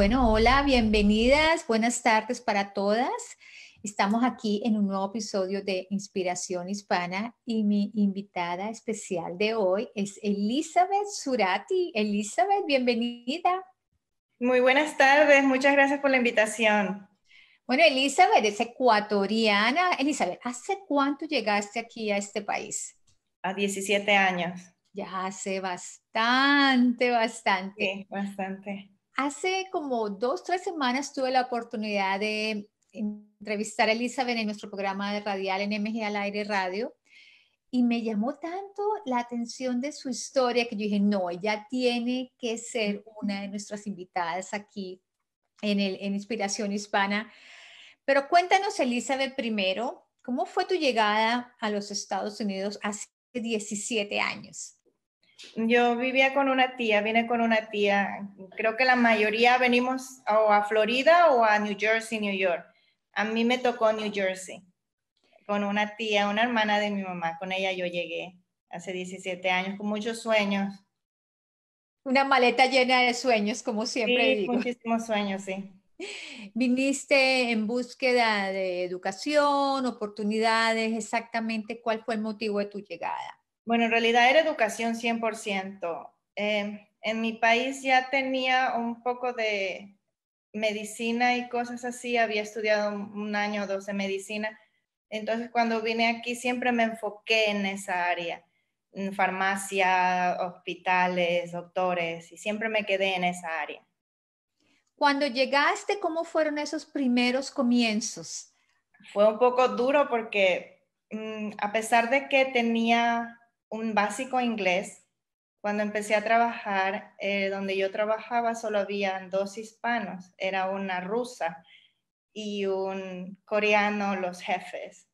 Bueno, hola, bienvenidas, buenas tardes para todas. Estamos aquí en un nuevo episodio de Inspiración Hispana y mi invitada especial de hoy es Elizabeth Surati. Elizabeth, bienvenida. Muy buenas tardes, muchas gracias por la invitación. Bueno, Elizabeth es ecuatoriana. Elizabeth, ¿hace cuánto llegaste aquí a este país? A 17 años. Ya hace bastante, bastante. bastante. Hace como dos, tres semanas tuve la oportunidad de entrevistar a Elizabeth en nuestro programa de radial en al aire radio y me llamó tanto la atención de su historia que yo dije, no, ella tiene que ser una de nuestras invitadas aquí en, el, en Inspiración Hispana. Pero cuéntanos, Elizabeth, primero, ¿cómo fue tu llegada a los Estados Unidos hace 17 años? Yo vivía con una tía, vine con una tía. Creo que la mayoría venimos o a Florida o a New Jersey, New York. A mí me tocó New Jersey con una tía, una hermana de mi mamá. Con ella yo llegué hace 17 años con muchos sueños. Una maleta llena de sueños, como siempre sí, Muchísimos sueños, sí. ¿Viniste en búsqueda de educación, oportunidades? Exactamente, ¿cuál fue el motivo de tu llegada? Bueno, en realidad era educación 100%. Eh, en mi país ya tenía un poco de medicina y cosas así, había estudiado un año o dos de medicina, entonces cuando vine aquí siempre me enfoqué en esa área, en farmacia, hospitales, doctores, y siempre me quedé en esa área. Cuando llegaste, ¿cómo fueron esos primeros comienzos? Fue un poco duro porque mm, a pesar de que tenía un básico inglés. Cuando empecé a trabajar, eh, donde yo trabajaba solo habían dos hispanos, era una rusa y un coreano los jefes.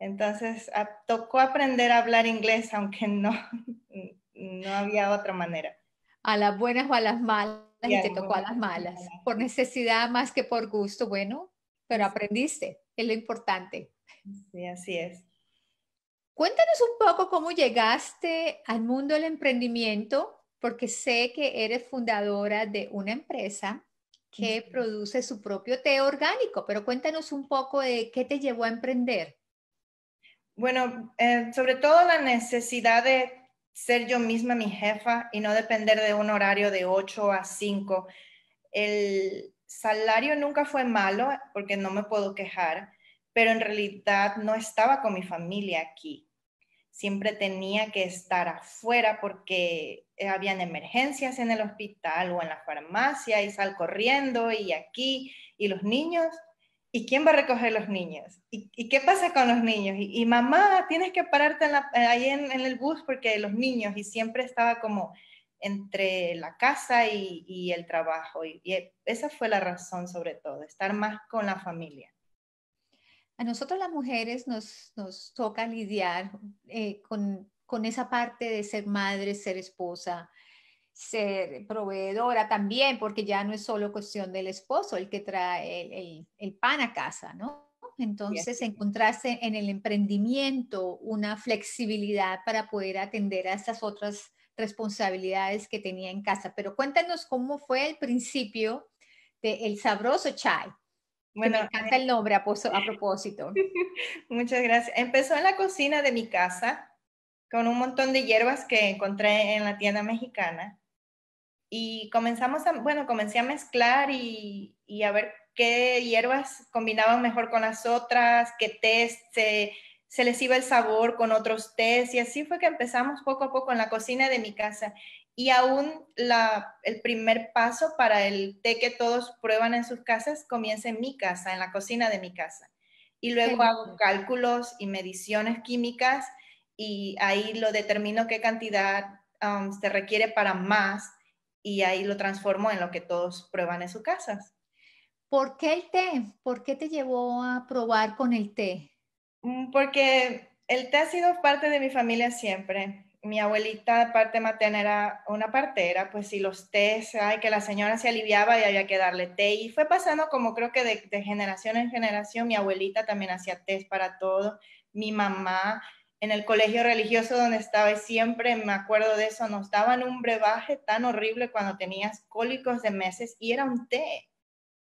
Entonces tocó aprender a hablar inglés, aunque no, no había otra manera. A las buenas o a las malas, y, te tocó a las malas, por necesidad más que por gusto, bueno, pero aprendiste, es lo importante. Sí, así es. Cuéntanos un poco cómo llegaste al mundo del emprendimiento, porque sé que eres fundadora de una empresa que produce su propio té orgánico, pero cuéntanos un poco de qué te llevó a emprender. Bueno, eh, sobre todo la necesidad de ser yo misma mi jefa y no depender de un horario de 8 a 5. El salario nunca fue malo porque no me puedo quejar, pero en realidad no estaba con mi familia aquí. Siempre tenía que estar afuera porque eh, habían emergencias en el hospital o en la farmacia y sal corriendo y aquí y los niños. ¿Y quién va a recoger los niños? ¿Y, qué pasa con los niños? Y, mamá, tienes que pararte eh, ahí en, el bus porque los niños y siempre estaba como entre la casa y el trabajo. y esa fue la razón sobre todo, estar más con la familia a nosotros las mujeres nos, toca lidiar eh, con, esa parte de ser madre, ser esposa, ser proveedora también, porque ya no es solo cuestión del esposo el que trae el, pan a casa, ¿no? Entonces, encontraste en el emprendimiento una flexibilidad para poder atender a estas otras responsabilidades que tenía en casa. Pero cuéntanos cómo fue el principio de El Sabroso Chai. Bueno, me encanta el nombre a, propósito. Muchas gracias. Empezó en la cocina de mi casa con un montón de hierbas que encontré en la tienda mexicana y comenzamos a, bueno, comencé a mezclar y, a ver qué hierbas combinaban mejor con las otras, qué test se, les iba el sabor con otros test. y así fue que empezamos poco a poco en la cocina de mi casa y aún el primer paso para el té que todos prueban en sus casas comienza en mi casa, en la cocina de mi casa. Y luego hago cálculos y mediciones químicas y ahí lo determino qué cantidad um, se requiere para más y ahí lo transformo en lo que todos prueban en sus casas. ¿Por qué el té? ¿Por qué te llevó a probar con el té? Mm, porque el té ha sido parte de mi familia siempre mi abuelita, parte materna, era una partera, pues si los tés, ay, que la señora se aliviaba y había que darle té. Y fue pasando como creo que de, generación en generación, mi abuelita también hacía tés para todo, mi mamá. En el colegio religioso donde estaba siempre, me acuerdo de eso, nos daban un brebaje tan horrible cuando tenías cólicos de meses y era un té.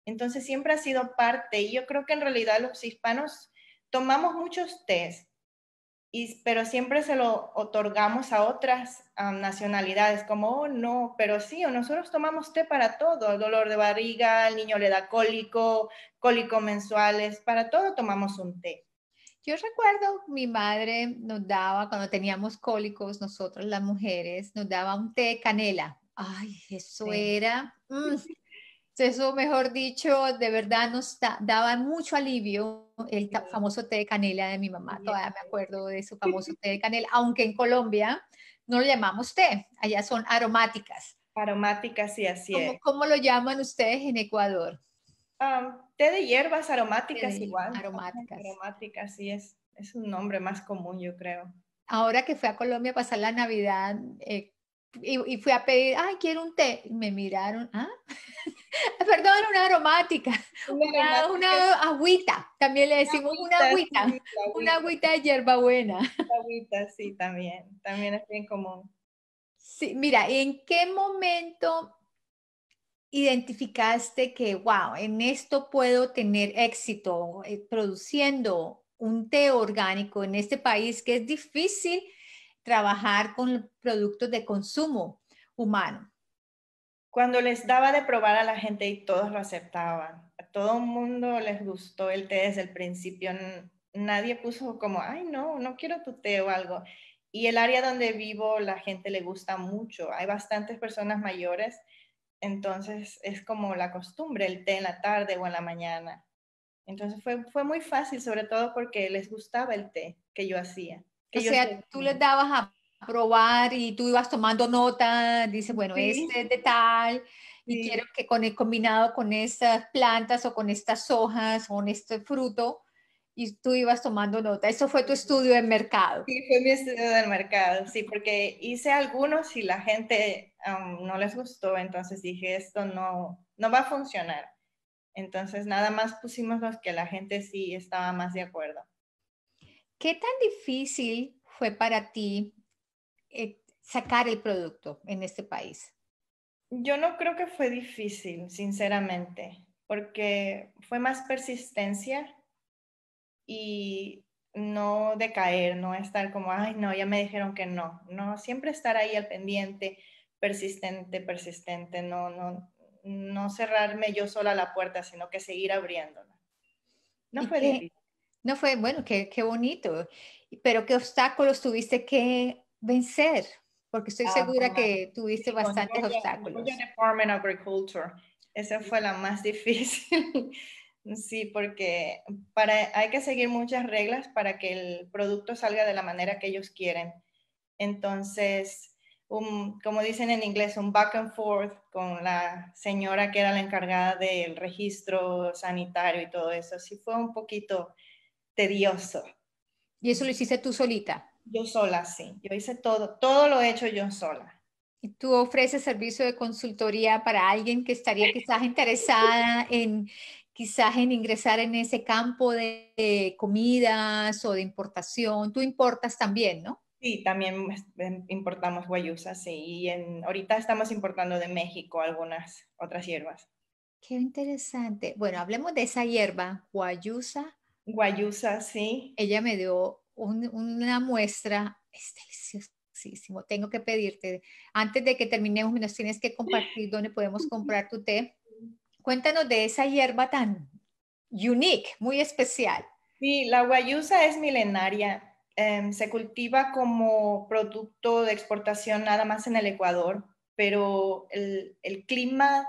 Entonces siempre ha sido parte y yo creo que en realidad los hispanos tomamos muchos tés pero siempre se lo otorgamos a otras nacionalidades, como, oh, no, pero sí, o nosotros tomamos té para todo, dolor de barriga, el niño le da cólico, cólico mensuales, para todo tomamos un té. Yo recuerdo mi madre nos daba, cuando teníamos cólicos, nosotros las mujeres, nos daba un té canela. Ay, eso era. Mm, eso, mejor dicho, de verdad nos daba mucho alivio el famoso té de canela de mi mamá. Todavía me acuerdo de su famoso té de canela, aunque en Colombia no lo llamamos té, allá son aromáticas. Aromáticas, sí, así es. ¿Cómo, lo llaman ustedes en Ecuador? té de hierbas aromáticas igual. Aromáticas. Aromáticas, sí, es, es un nombre más común, yo creo. Ahora que fue a Colombia a pasar la Navidad, eh, y, fui a pedir, ay, quiero un té. Y me miraron, ah, perdón, una aromática, una, agüita, también le decimos una agüita, una agüita, de Una agüita sí, también, también es bien común. Sí, mira, ¿en qué momento identificaste que, wow, en esto puedo tener éxito eh, produciendo un té orgánico en este país que es difícil? trabajar con productos de consumo humano. Cuando les daba de probar a la gente y todos lo aceptaban, a todo el mundo les gustó el té desde el principio, nadie puso como, ay, no, no quiero tu té o algo. Y el área donde vivo, la gente le gusta mucho. Hay bastantes personas mayores, entonces es como la costumbre, el té en la tarde o en la mañana. Entonces fue, fue muy fácil, sobre todo porque les gustaba el té que yo hacía o sea, tú les dabas a probar y tú ibas tomando nota, dice, bueno, este es de tal, y quiero que con el combinado con estas plantas o con estas hojas o con este fruto, y tú ibas tomando nota. Eso fue tu estudio de mercado. Sí, fue mi estudio del mercado, sí, porque hice algunos y la gente um, no les gustó, entonces dije, esto no, no va a funcionar. Entonces nada más pusimos los que la gente sí estaba más de acuerdo. ¿Qué tan difícil fue para ti eh, sacar el producto en este país? Yo no creo que fue difícil, sinceramente, porque fue más persistencia y no decaer, no estar como, ay, no, ya me dijeron que no, no, siempre estar ahí al pendiente, persistente, persistente, no, no, no cerrarme yo sola la puerta, sino que seguir abriéndola. No fue difícil. No fue, bueno, qué, qué bonito, pero qué obstáculos tuviste que vencer, porque estoy ah, segura que tuviste bastantes obstáculos. esa fue la más difícil. Sí, porque para, hay que seguir muchas reglas para que el producto salga de la manera que ellos quieren. Entonces, como dicen en inglés, un back and forth con la señora que era la encargada del registro sanitario y todo eso. Sí fue un poquito ¿Y eso lo hiciste tú solita? Yo sola, sí. Yo hice todo, todo lo he hecho yo sola. ¿Y tú ofreces servicio de consultoría para alguien que estaría quizás interesada en quizás en ingresar en ese campo de, comidas o de importación? Tú importas también, ¿no? Sí, también pues, em, importamos guayusa, sí. Y en, ahorita estamos importando de México algunas otras hierbas. Qué interesante. Bueno, hablemos de esa hierba, guayusa Guayusa, sí. Ella me dio una muestra, es deliciosísimo, tengo que pedirte, antes de que terminemos, nos tienes que compartir dónde podemos comprar tu té. Cuéntanos de esa hierba tan unique, muy especial. Sí, la guayusa es milenaria. Em, se cultiva como producto de exportación nada más en el Ecuador, pero el, el clima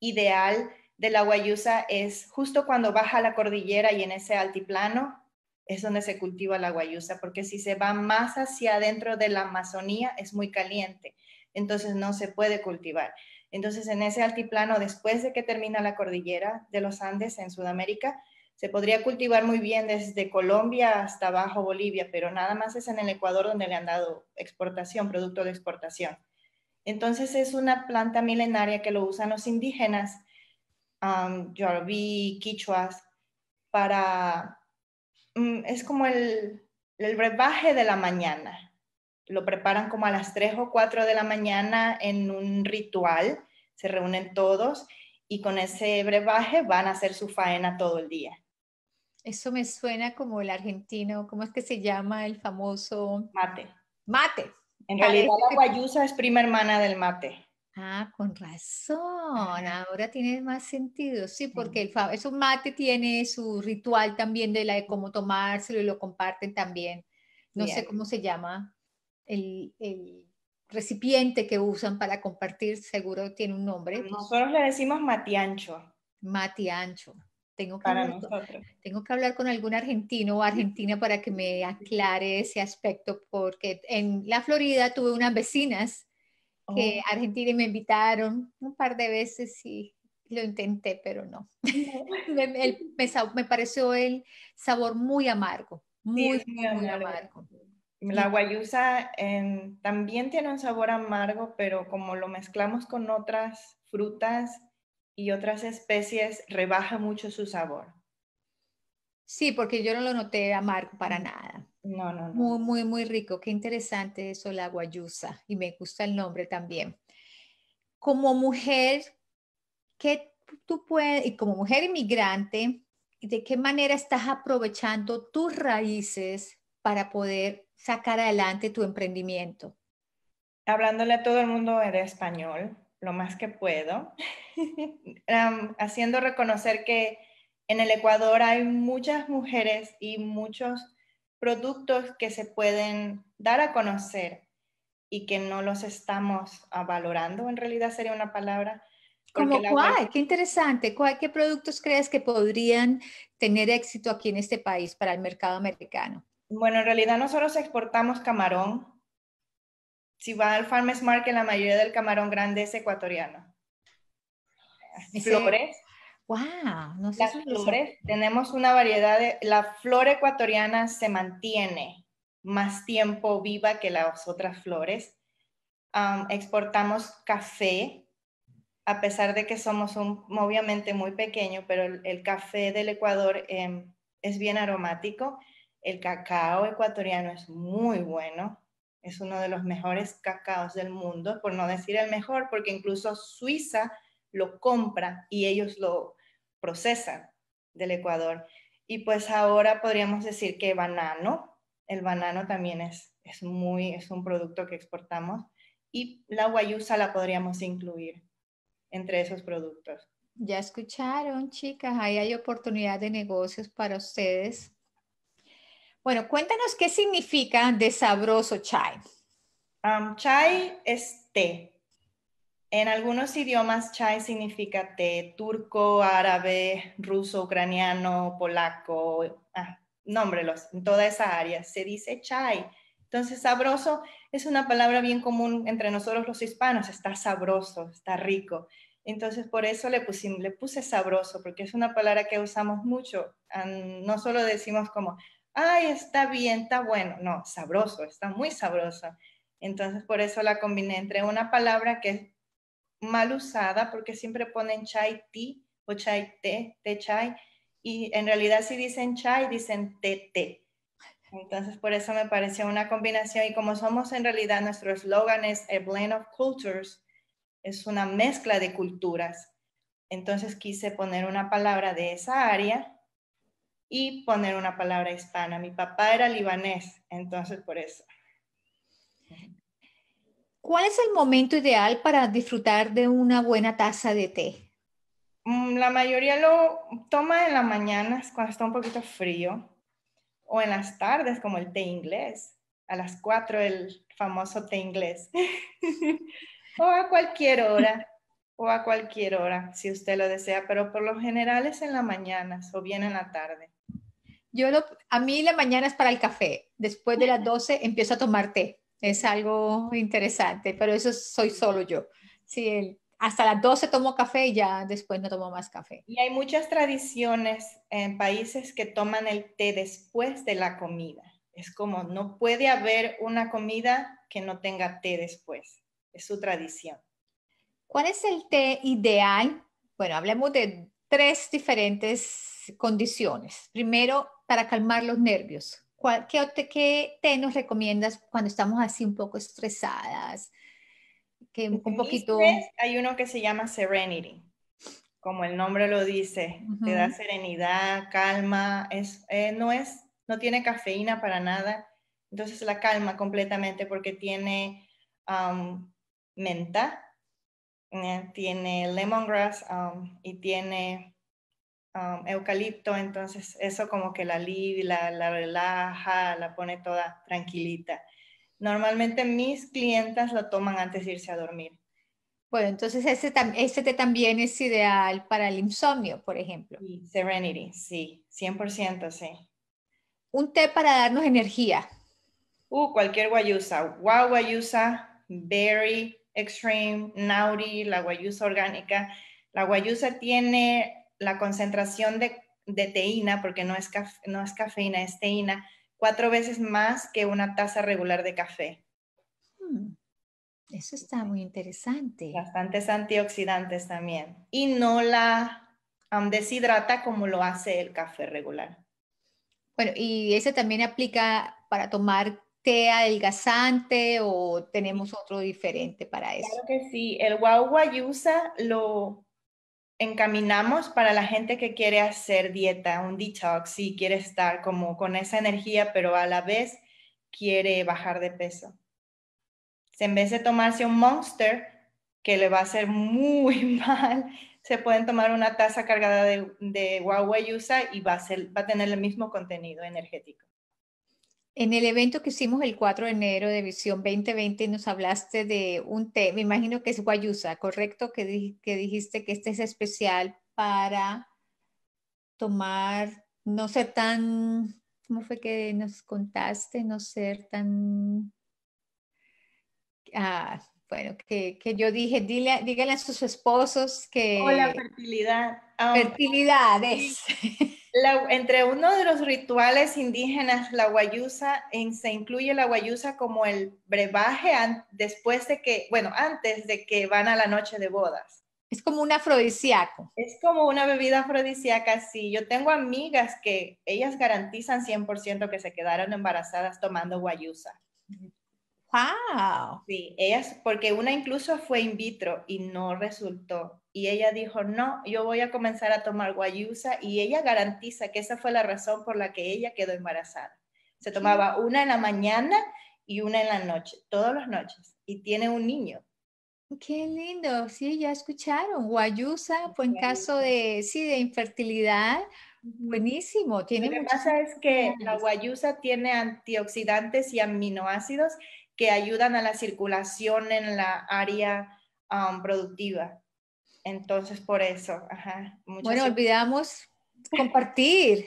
ideal de la guayusa es justo cuando baja la cordillera y en ese altiplano es donde se cultiva la guayusa, porque si se va más hacia adentro de la Amazonía es muy caliente, entonces no se puede cultivar. Entonces en ese altiplano, después de que termina la cordillera de los Andes en Sudamérica, se podría cultivar muy bien desde Colombia hasta abajo Bolivia, pero nada más es en el Ecuador donde le han dado exportación, producto de exportación. Entonces es una planta milenaria que lo usan los indígenas um, quichuas, para... Mm, es como el, el brebaje de la mañana. Lo preparan como a las 3 o 4 de la mañana en un ritual, se reúnen todos y con ese brebaje van a hacer su faena todo el día. Eso me suena como el argentino, ¿cómo es que se llama el famoso? Mate. Mate. En realidad la guayusa es prima hermana del mate. Ah, con razón, ahora tiene más sentido, sí, porque el, eso mate tiene su ritual también de la de cómo tomárselo y lo comparten también. No sé cómo se llama el, recipiente que usan para compartir, seguro tiene un nombre. Ah, nosotros le decimos mate ancho. Tengo que, tengo que hablar con algún argentino o argentina para que me aclare ese aspecto, porque en la Florida tuve unas vecinas que oh. Argentina me invitaron un par de veces y lo intenté, pero no. me, pareció el sabor muy amargo, muy, muy, amargo. La guayusa también tiene un sabor amargo, pero como lo mezclamos con otras frutas y otras especies, rebaja mucho su sabor. Sí, porque yo no lo noté amargo para nada. Muy, muy, muy rico. Qué interesante eso, la guayusa. Y me gusta el nombre también. Como mujer, ¿qué tú puedes, y como mujer inmigrante, de qué manera estás aprovechando tus raíces para poder sacar adelante tu emprendimiento? Hablándole a todo el mundo en español, lo más que puedo, haciendo reconocer que en el Ecuador hay muchas mujeres y muchos productos que se pueden dar a conocer y que no los estamos valorando, en realidad sería una palabra. ¿Como cuál? Qué interesante. ¿Cuál, ¿Qué productos crees que podrían tener éxito aquí en este país para el mercado americano? Bueno, en realidad nosotros exportamos camarón. Si va al Farmers Market, la mayoría del camarón grande es ecuatoriano. Flores, ¡Wow! Las flores, tenemos una variedad de... La flor ecuatoriana se mantiene más tiempo viva que las otras flores. exportamos café, a pesar de que somos un, obviamente muy pequeño, pero el, café del Ecuador em, es bien aromático. El cacao ecuatoriano es muy bueno, es uno de los mejores cacaos del mundo, por no decir el mejor, porque incluso Suiza lo compra y ellos lo procesan del Ecuador. Y pues ahora podríamos decir que banano, el banano también es, muy, es un producto que exportamos y la guayusa la podríamos incluir entre esos productos. Ya escucharon, chicas, ahí hay oportunidad de negocios para ustedes. Bueno, cuéntanos qué significa de sabroso chai. chai es té, en algunos idiomas, chai significa té, turco, árabe, ruso, ucraniano, polaco, ah, nómbrelos, en toda esa área se dice chai. Entonces, sabroso es una palabra bien común entre nosotros los hispanos, está sabroso, está rico. Entonces, por eso le, le puse sabroso, porque es una palabra que usamos mucho. Ah, no solo decimos como, ay, está bien, está bueno. No, sabroso, está muy sabroso. Entonces, por eso la combiné entre una palabra que es mal usada porque siempre ponen chai ti o chai te, te chai. Y en realidad si dicen chai, dicen te te. Entonces, por eso me pareció una combinación. Y como somos en realidad, nuestro eslogan es A Blend of Cultures, es una mezcla de culturas. Entonces, quise poner una palabra de esa área y poner una palabra hispana. Mi papá era libanés, entonces por eso. ¿Cuál es el momento ideal para disfrutar de una buena taza de té? Mm, la mayoría lo toma en las mañanas cuando está un poquito frío o en las tardes como el té inglés, a las 4 el famoso té inglés o a cualquier hora o a cualquier hora si usted lo desea, pero por lo general es en la mañana o bien en la tarde. Yo a mí la mañana es para el café, después de las 12 empiezo a tomar té es algo interesante, pero eso soy solo yo. Sí, hasta las 12 tomo café y ya después no tomo más café. Y hay muchas tradiciones en países que toman el té después de la comida. Es como no puede haber una comida que no tenga té después. Es su tradición. ¿Cuál es el té ideal? Bueno, hablemos de tres diferentes condiciones. Primero, para calmar los nervios qué, qué, té nos recomiendas cuando estamos así un poco estresadas? Que un poquito... hay uno que se llama Serenity. Como el nombre lo dice, te da serenidad, calma, es, eh, no, es, no tiene cafeína para nada, entonces la calma completamente porque tiene menta, eh, tiene lemongrass y tiene eucalipto, entonces eso como que la alivia, la, relaja, la pone toda tranquilita. Normalmente mis clientas la toman antes de irse a dormir. Bueno, entonces este té también es ideal para el insomnio, por ejemplo. Sí, serenity, sí, 100%, sí. Un té para darnos energía. Uh, cualquier guayusa, wow guayusa, berry, extreme, nauri, la guayusa orgánica. La guayusa tiene la concentración de, teína, porque no es, no es cafeína, es teína, cuatro veces más que una taza regular de café. Hmm. Eso está muy interesante. Bastantes antioxidantes también. Y no la um, deshidrata como lo hace el café regular. Bueno, y ese también aplica para tomar té adelgazante o tenemos otro diferente para eso. Claro que sí, el usa lo encaminamos para la gente que quiere hacer dieta, un detox y quiere estar como con esa energía, pero a la vez quiere bajar de peso. en vez de tomarse un monster, que le va a hacer muy mal, se pueden tomar una taza cargada de, de Huawei y va a, ser, va a tener el mismo contenido energético. En el evento que hicimos el 4 de enero de Visión 2020 nos hablaste de un tema, me imagino que es guayusa, ¿correcto? Que, dijiste que este es especial para tomar, no ser tan, ¿cómo fue que nos contaste? No ser tan... Ah, bueno, que, yo dije, dile, dígale a sus esposos que... Hola, fertilidad. fertilidades. entre uno de los rituales indígenas, la guayusa, se incluye la guayusa como el brebaje después de que, bueno, antes de que van a la noche de bodas. Es como un afrodisíaco. Es como una bebida afrodisíaca, sí. Yo tengo amigas que ellas garantizan 100% que se quedaron embarazadas tomando guayusa. ¡Wow! Sí, ellas, porque una incluso fue in vitro y no resultó y ella dijo, no, yo voy a comenzar a tomar guayusa y ella garantiza que esa fue la razón por la que ella quedó embarazada. Se tomaba una en la mañana y una en la noche, todas las noches, y tiene un niño. Qué lindo, sí, ya escucharon, guayusa, fue en caso de, sí, de infertilidad, buenísimo. Tiene Lo que pasa es que la guayusa tiene antioxidantes y aminoácidos que ayudan a la circulación en la área um, productiva. Entonces, por eso, Bueno, olvidamos compartir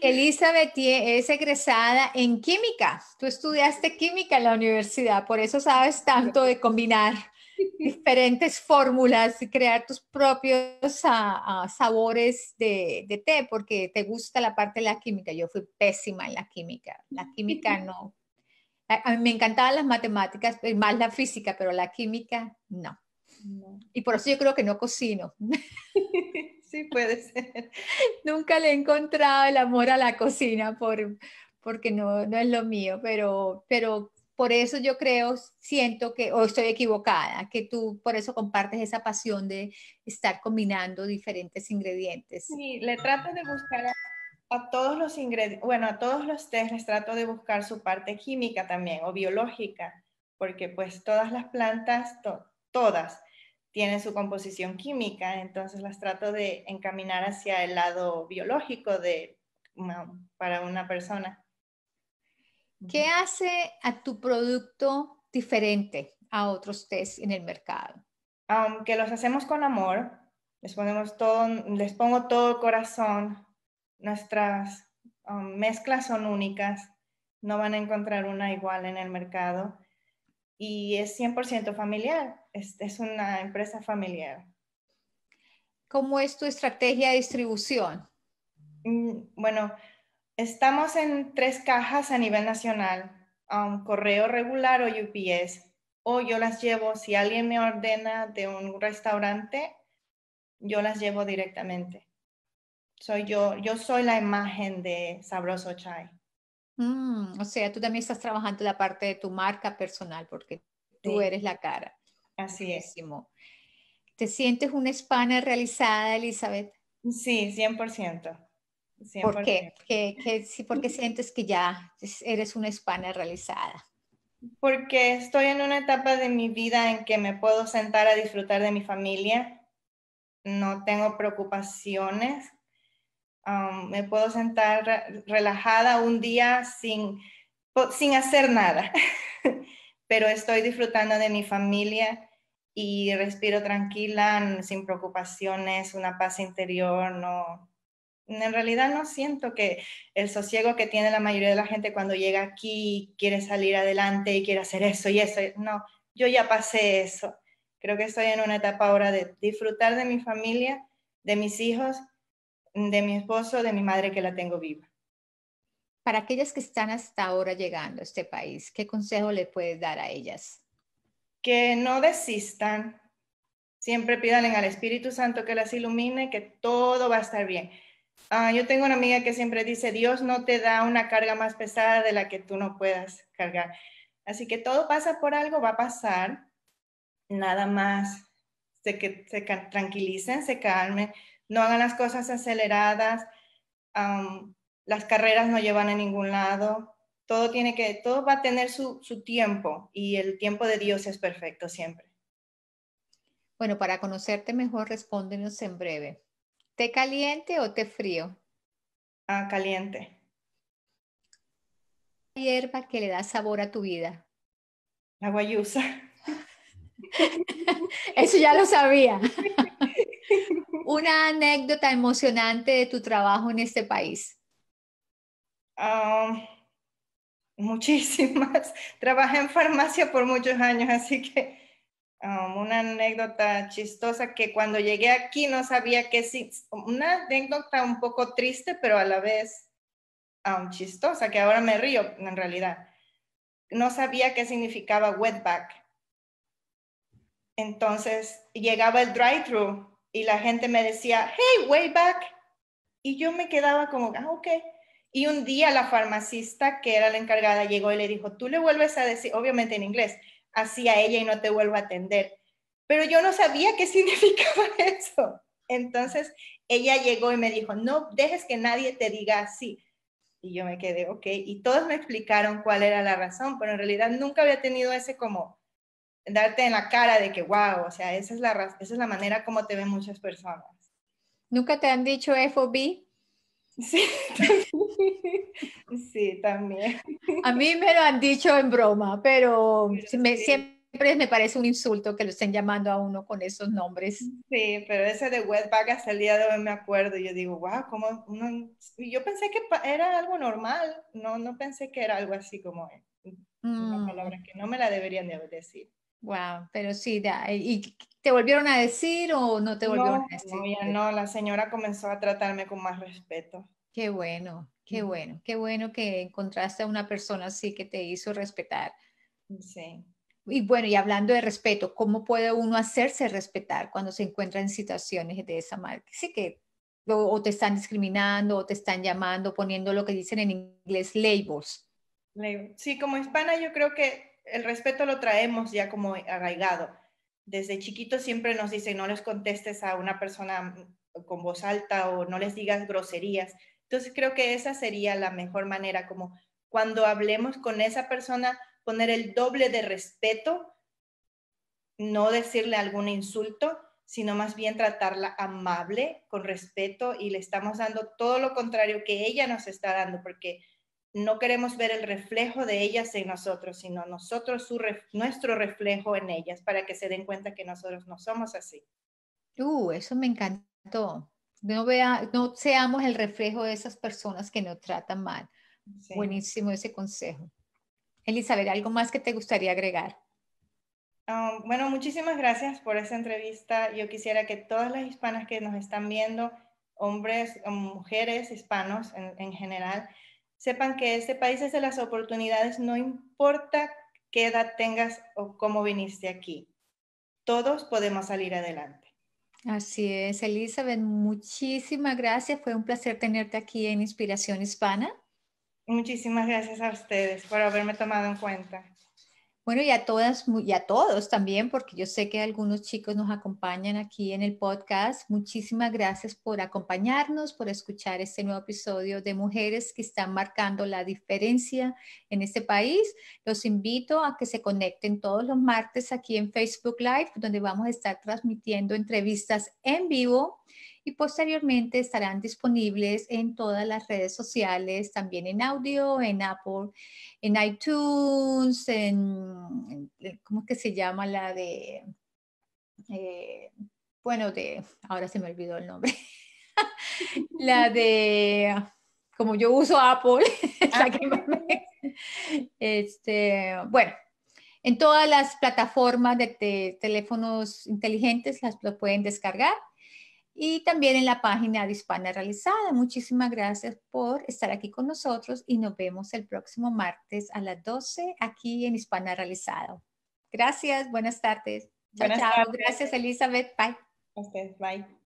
que Elizabeth es egresada en química. Tú estudiaste química en la universidad, por eso sabes tanto de combinar diferentes fórmulas y crear tus propios ah, ah, sabores de, de, té, porque te gusta la parte de la química. Yo fui pésima en la química. La química no. A mí me encantaban las matemáticas, más la física, pero la química no. Y por eso yo creo que no cocino. sí, puede ser. Nunca le he encontrado el amor a la cocina por, porque no, es lo mío, pero, pero por eso yo creo, siento que, o estoy equivocada, que tú por eso compartes esa pasión de estar combinando diferentes ingredientes. Sí, le trato de buscar a, todos los ingredientes, bueno, a todos los test les trato de buscar su parte química también o biológica, porque pues todas las plantas, todas tiene su composición química, entonces las trato de encaminar hacia el lado biológico de, para una persona. ¿Qué hace a tu producto diferente a otros test en el mercado? Aunque um, que los hacemos con amor, les, pongo todo el corazón, nuestras um, mezclas son únicas, no van a encontrar una igual en el mercado y es 100% familiar, es, una empresa familiar. ¿Cómo es tu estrategia de distribución? Mm, bueno, estamos en tres cajas a nivel nacional, A Un correo regular o UPS, o yo las llevo, si alguien me ordena de un restaurante, yo las llevo directamente. Soy yo, yo soy la imagen de Sabroso Chai. Mm, o sea, tú también estás trabajando la parte de tu marca personal porque tú eres la cara. Así es. ¿Te sientes una hispana realizada, Elizabeth? Sí, 100%. 100%. ¿Por qué? sí, porque sientes que ya eres una hispana realizada? Porque estoy en una etapa de mi vida en que me puedo sentar a disfrutar de mi familia. No tengo preocupaciones Um, me puedo sentar relajada un día sin, sin hacer nada, pero estoy disfrutando de mi familia y respiro tranquila, sin preocupaciones, una paz interior, no. En realidad no siento que el sosiego que tiene la mayoría de la gente cuando llega aquí quiere salir adelante y quiere hacer eso y eso. No, yo ya pasé eso. Creo que estoy en una etapa ahora de disfrutar de mi familia, de mis hijos de mi esposo, de mi madre que la tengo viva. Para aquellas que están hasta ahora llegando a este país, ¿qué consejo le puedes dar a ellas? Que no desistan, siempre pídanle al Espíritu Santo que las ilumine, que todo va a estar bien. Ah, yo tengo una amiga que siempre dice, Dios no te da una carga más pesada de la que tú no puedas cargar. Así que todo pasa por algo, va a pasar, nada más. que, se tranquilicen, se calmen, no hagan las cosas aceleradas, las carreras no llevan a ningún lado, todo tiene que, todo va a tener su, tiempo y el tiempo de Dios es perfecto siempre. Bueno, para conocerte mejor, respóndenos en breve. ¿Te caliente o té frío? Ah, caliente. Hierba que le da sabor a tu vida. La guayusa. Eso ya lo sabía. una anécdota emocionante de tu trabajo en este país. Ah, muchísimas. Trabajé en farmacia por muchos años, así que ah, una anécdota chistosa que cuando llegué aquí no sabía que sí. Una anécdota un poco triste, pero a la vez ah, chistosa, que ahora me río en realidad. No sabía qué significaba wetback. Entonces llegaba el drive through, y la gente me decía, hey, way back. Y yo me quedaba como, ah, ok. Y un día la farmacista, que era la encargada, llegó y le dijo, tú le vuelves a decir, obviamente en inglés, así a ella y no te vuelvo a atender. Pero yo no sabía qué significaba eso. Entonces ella llegó y me dijo, no dejes que nadie te diga así. Y yo me quedé, ok. Y todos me explicaron cuál era la razón, pero en realidad nunca había tenido ese como darte en la cara de que, wow, o sea, esa es la, esa es la manera como te ven muchas personas. ¿Nunca te han dicho FOB? Sí, también. sí, también. A mí me lo han dicho en broma, pero, me, siempre me parece un insulto que lo estén llamando a uno con esos nombres. Sí, pero ese de web hasta el día de hoy me acuerdo. Yo digo, wow, como Yo pensé que era algo normal, no, no pensé que era algo así como una mm. palabra que no me la deberían de decir. Wow, pero sí, ¿Y te volvieron a decir o no te volvieron a decir? No, no, la señora comenzó a tratarme con más respeto. Qué bueno, qué bueno, qué bueno que encontraste a una persona así que te hizo respetar. Sí. Y bueno, y hablando de respeto, ¿cómo puede uno hacerse respetar cuando se encuentra en situaciones de esa marca? Sí que o te están discriminando o te están llamando, poniendo lo que dicen en inglés labels. Sí, como hispana yo creo que el respeto lo traemos ya como arraigado. Desde chiquitos siempre nos dicen, no les contestes a una persona mm, con voz alta o no les digas groserías. Entonces creo que esa sería la mejor manera, como cuando hablemos con esa persona, poner el doble de respeto, no decirle algún insulto, sino más bien tratarla amable, con respeto, y le estamos dando todo lo contrario que ella nos está dando, porque no queremos ver el reflejo de ellas en nosotros, sino nosotros su nuestro reflejo en ellas para que se den cuenta que nosotros no somos así. Uh, eso me encantó. No, vea, no seamos el reflejo de esas personas que nos tratan mal. Buenísimo ese consejo. Elizabeth, ¿algo más que te gustaría agregar? Um, bueno, muchísimas gracias por esa entrevista. Yo quisiera que todas las hispanas que nos están viendo, hombres, mujeres, hispanos en, en general, sepan que este país es de las oportunidades, no importa qué edad tengas o cómo viniste aquí. Todos podemos salir adelante. Así es, Elizabeth, muchísimas gracias. Fue un placer tenerte aquí en Inspiración Hispana. Muchísimas gracias a ustedes por haberme tomado en cuenta. Bueno, y a todas y a todos también, porque yo sé que algunos chicos nos acompañan aquí en el podcast. Muchísimas gracias por acompañarnos, por escuchar este nuevo episodio de Mujeres que están marcando la diferencia en este país. Los invito a que se conecten todos los martes aquí en Facebook Live, donde vamos a estar transmitiendo entrevistas en vivo y posteriormente estarán disponibles en todas las redes sociales, también en audio, en Apple, en iTunes, en, ¿cómo que se llama la de? Eh, bueno, de, ahora se me olvidó el nombre, la de, como yo uso Apple, ah. este, bueno, en todas las plataformas de, teléfonos inteligentes las pueden descargar y también en la página de Hispana Realizada. Muchísimas gracias por estar aquí con nosotros y nos vemos el próximo martes a las 12 aquí en Hispana Realizada. Gracias, buenas tardes. chao, chao. Gracias, Elizabeth. Bye. bye.